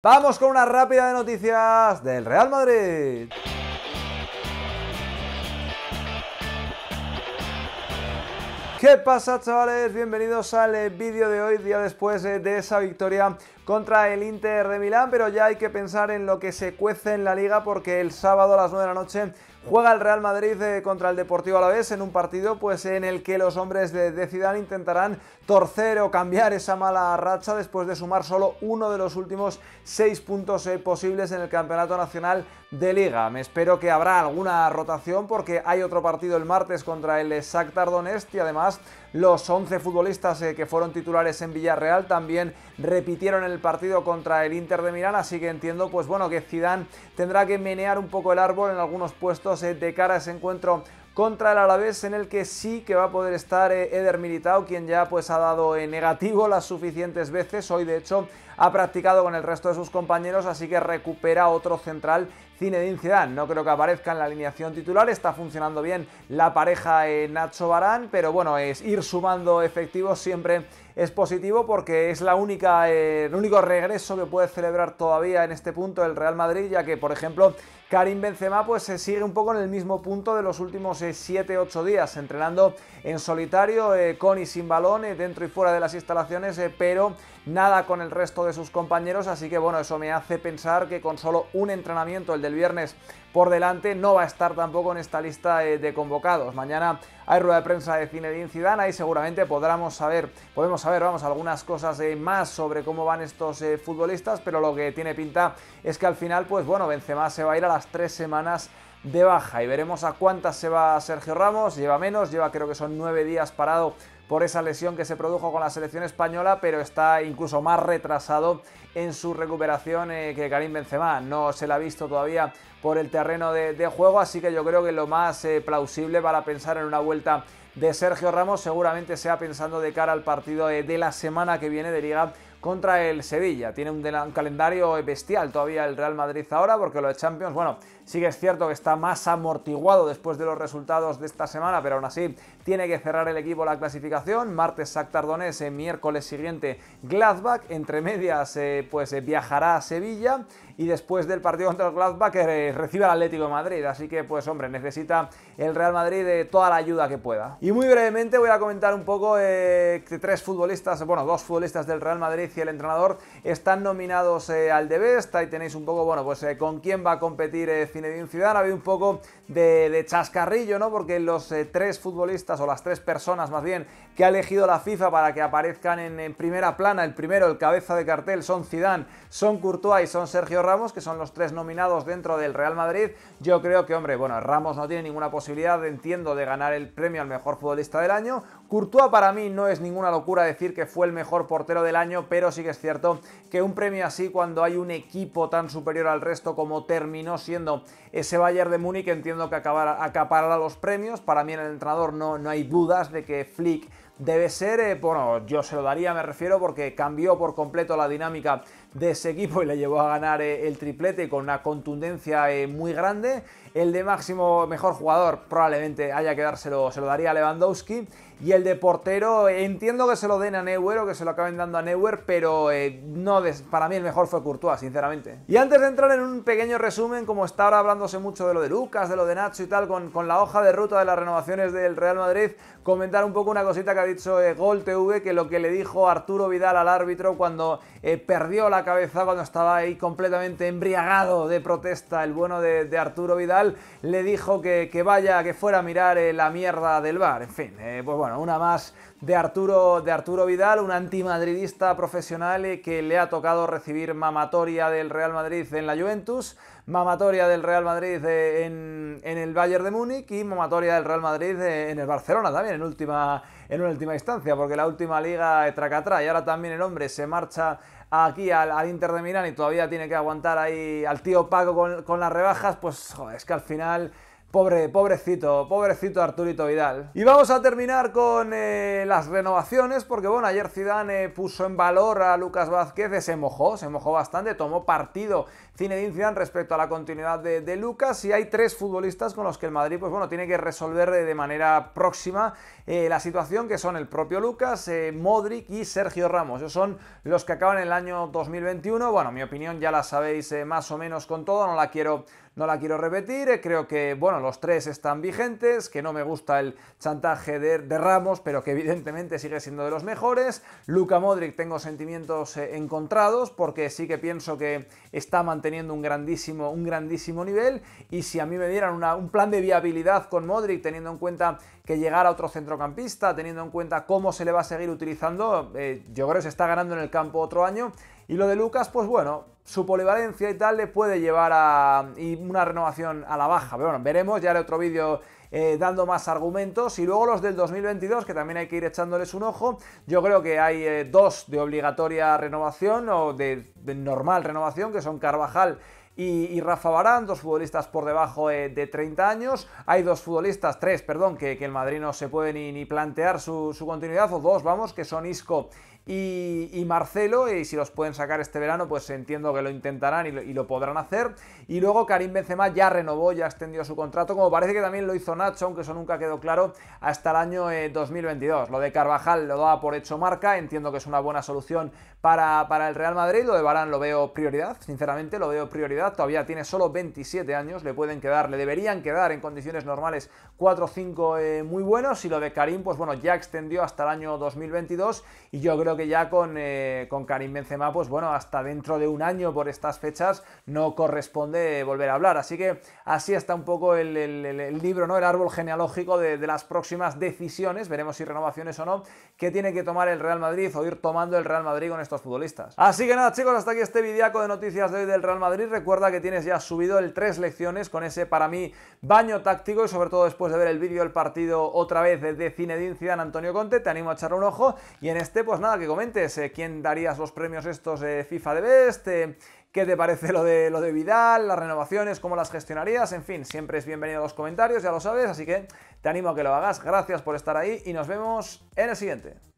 Vamos con una rápida de noticias del Real Madrid. ¿Qué pasa chavales? Bienvenidos al vídeo de hoy, día después eh, de esa victoria contra el Inter de Milán, pero ya hay que pensar en lo que se cuece en la liga porque el sábado a las 9 de la noche Juega el Real Madrid eh, contra el Deportivo la vez en un partido pues, en el que los hombres de, Decidán intentarán torcer o cambiar esa mala racha después de sumar solo uno de los últimos seis puntos eh, posibles en el Campeonato Nacional de Liga. Me espero que habrá alguna rotación porque hay otro partido el martes contra el Shakhtar Donetsk y además los 11 futbolistas eh, que fueron titulares en Villarreal también repitieron el partido contra el Inter de Milán, así que entiendo pues bueno que Zidane tendrá que menear un poco el árbol en algunos puestos eh, de cara a ese encuentro contra el Alavés en el que sí que va a poder estar eh, Eder Militao, quien ya pues ha dado eh, negativo las suficientes veces, hoy de hecho ha practicado con el resto de sus compañeros, así que recupera otro central Zinedine Zidane. No creo que aparezca en la alineación titular, está funcionando bien la pareja eh, Nacho Barán, pero bueno, es ir sumando efectivos siempre es positivo porque es la única, el único regreso que puede celebrar todavía en este punto el Real Madrid, ya que por ejemplo Karim Benzema pues se sigue un poco en el mismo punto de los últimos 7-8 eh, días, entrenando en solitario, eh, con y sin balón, eh, dentro y fuera de las instalaciones, pero nada con el resto de sus compañeros, así que bueno, eso me hace pensar que con solo un entrenamiento, el del viernes por delante, no va a estar tampoco en esta lista de convocados. Mañana hay rueda de prensa de Zinedine Zidane, ahí seguramente podremos saber, podemos saber, vamos, algunas cosas más sobre cómo van estos futbolistas, pero lo que tiene pinta es que al final, pues bueno, Benzema se va a ir a la tres semanas de baja. Y veremos a cuántas se va Sergio Ramos. Lleva menos, lleva creo que son nueve días parado por esa lesión que se produjo con la selección española, pero está incluso más retrasado en su recuperación eh, que Karim Benzema. No se la ha visto todavía por el terreno de, juego, así que yo creo que lo más eh, plausible para pensar en una vuelta de Sergio Ramos seguramente sea pensando de cara al partido de, eh, de la semana que viene de Liga contra el Sevilla. Tiene un, calendario bestial todavía el Real Madrid ahora, porque lo de Champions, bueno, sí que es cierto que está más amortiguado después de los resultados de esta semana, pero aún así tiene que cerrar el equipo la clasificación. Martes Sactardones, Donetsk, eh, miércoles siguiente Gladbach, entre medias eh, pues eh, viajará a Sevilla y después del partido contra el Gladbach que eh, recibe el Atlético de Madrid. Así que, pues hombre, necesita el Real Madrid toda la ayuda que pueda. Y muy brevemente voy a comentar un poco eh, que tres futbolistas, bueno, dos futbolistas del Real Madrid y el entrenador están nominados eh, al de besta Ahí tenéis un poco, bueno, pues con quién va a competir Zinedine Zidane. Había un poco de, chascarrillo, ¿no? Porque los tres futbolistas, o las tres personas más bien, que ha elegido la FIFA para que aparezcan en, primera plana, el primero, el cabeza de cartel, son Zidane, son Courtois y son Sergio Ramos, que son los tres nominados dentro del Real Madrid. Yo creo que, hombre, bueno, Ramos no tiene ninguna posibilidad, entiendo, de ganar el premio al mejor futbolista del año. Courtois para mí no es ninguna locura decir que fue el mejor portero del año, pero sí que es cierto que un premio así cuando hay un equipo tan superior al resto como terminó siendo ese Bayern de Múnich, entiendo que acabará, acaparará los premios. Para mí en el entrenador no, no hay dudas de que Flick debe ser, eh, bueno, yo se lo daría, me refiero, porque cambió por completo la dinámica de ese equipo y le llevó a ganar eh, el triplete con una contundencia eh, muy grande. El de máximo mejor jugador probablemente haya que dárselo, se lo daría a Lewandowski. Y el de portero, entiendo que se lo den a Neuer o que se lo acaben dando a Neuer, pero no para mí el mejor fue Courtois, sinceramente. Y antes de entrar en un pequeño resumen, como está ahora hablándose mucho de lo de Lucas, de lo de Nacho y tal, con, con la hoja de ruta de las renovaciones del Real Madrid, comentar un poco una cosita que dicho Gol TV que lo que le dijo Arturo Vidal al árbitro cuando eh, perdió la cabeza, cuando estaba ahí completamente embriagado de protesta, el bueno de, Arturo Vidal le dijo que, vaya, que fuera a mirar eh, la mierda del bar. En fin, eh, pues bueno, una más de Arturo, de Arturo Vidal, un antimadridista profesional que le ha tocado recibir mamatoria del Real Madrid en la Juventus, mamatoria del Real Madrid eh, en, el Bayern de Múnich y mamatoria del Real Madrid eh, en el Barcelona también, en última, en una última instancia, porque la última liga eh, tracatrá y ahora también el hombre se marcha aquí al, Inter de Milán y todavía tiene que aguantar ahí al tío Paco con, con las rebajas, pues joder, es que al final Pobre, pobrecito, pobrecito Arturito Vidal. Y vamos a terminar con eh, las renovaciones, porque bueno, ayer Zidane eh, puso en valor a Lucas Vázquez, eh, se mojó, se mojó bastante, tomó partido Zinedine Zidane respecto a la continuidad de, Lucas, y hay tres futbolistas con los que el Madrid, pues bueno, tiene que resolver de manera próxima la situación, que son el propio Lucas, Modric y Sergio Ramos. Esos son los que acaban el año 2021, bueno, mi opinión ya la sabéis más o menos con todo, no la quiero no la quiero repetir. Eh, creo que, bueno, los tres están vigentes, que no me gusta el chantaje de, Ramos, pero que evidentemente sigue siendo de los mejores. Luca Modric tengo sentimientos eh, encontrados porque sí que pienso que está manteniendo un grandísimo, un grandísimo nivel y si a mí me dieran un plan de viabilidad con Modric, teniendo en cuenta que llegara otro centrocampista, teniendo en cuenta cómo se le va a seguir utilizando, eh, yo creo que se está ganando en el campo otro año y lo de Lucas, pues bueno, su polivalencia y tal le puede llevar a una renovación a la baja. Pero bueno, veremos, ya haré otro vídeo eh, dando más argumentos. Y luego los del 2022, que también hay que ir echándoles un ojo. Yo creo que hay eh, dos de obligatoria renovación o de, normal renovación, que son Carvajal y, Rafa Barán, dos futbolistas por debajo eh, de 30 años. Hay dos futbolistas, tres, perdón, que, que el Madrid no se puede ni, plantear su, su, continuidad, o dos, vamos, que son Isco y, Marcelo, y eh, si los pueden sacar este verano, pues entiendo que lo intentarán y lo, podrán hacer. Y luego Karim Benzema ya renovó, ya extendió su contrato, como parece que también lo hizo Nacho, aunque eso nunca quedó claro, hasta el año 2022. Eh, lo de Carvajal lo da por hecho marca, entiendo que es una buena solución para, para el Real Madrid, lo de Barán lo veo prioridad, sinceramente lo veo prioridad, todavía tiene solo 27 años, le pueden quedar, le deberían quedar en condiciones normales 4 o 5 eh, muy buenos, y lo de Karim, pues bueno, ya extendió hasta el año 2022 y yo creo que ya con, eh, con Karim Benzema, pues bueno, hasta dentro de un año por estas fechas no corresponde volver a hablar. Así que así está un poco el, libro, ¿no? El árbol genealógico de, las próximas decisiones, veremos si renovaciones o no, que tiene que tomar el Real Madrid o ir tomando el Real Madrid con estos futbolistas. Así que nada, chicos, hasta aquí este videaco de noticias de hoy del Real Madrid. Recuerda que tienes ya subido el tres lecciones con ese, para mí, baño táctico y sobre todo después de ver el vídeo del partido otra vez de Zinedine Zidane Antonio Conte, te animo a echar un ojo y en este, pues nada, que comentes eh, quién darías los premios estos de FIFA de Best, eh, qué te parece lo de, lo de Vidal, las renovaciones, cómo las gestionarías, en fin, siempre es bienvenido a los comentarios, ya lo sabes, así que te animo a que lo hagas, gracias por estar ahí y nos vemos en el siguiente.